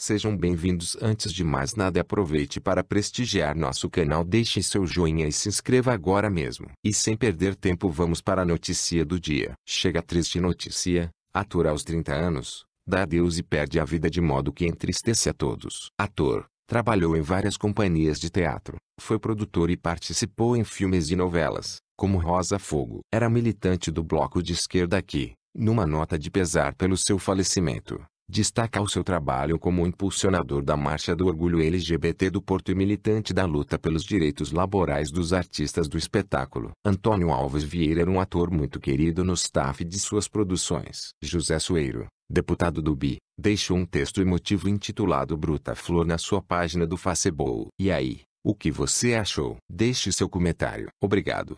Sejam bem-vindos. Antes de mais nada, aproveite para prestigiar nosso canal, deixe seu joinha e se inscreva agora mesmo. E sem perder tempo, vamos para a notícia do dia. Chega a triste notícia: ator aos 30 anos, dá adeus e perde a vida de modo que entristece a todos. Ator, trabalhou em várias companhias de teatro, foi produtor e participou em filmes e novelas, como Rosa Fogo. Era militante do bloco de esquerda que, numa nota de pesar pelo seu falecimento, Destaca o seu trabalho como impulsionador da Marcha do Orgulho LGBT do Porto e militante da luta pelos direitos laborais dos artistas do espetáculo. Antônio Alves Vieira era um ator muito querido no staff de suas produções. José Sueiro, deputado do BI, deixou um texto emotivo intitulado Bruta Flor na sua página do Facebook. E aí, o que você achou? Deixe seu comentário. Obrigado.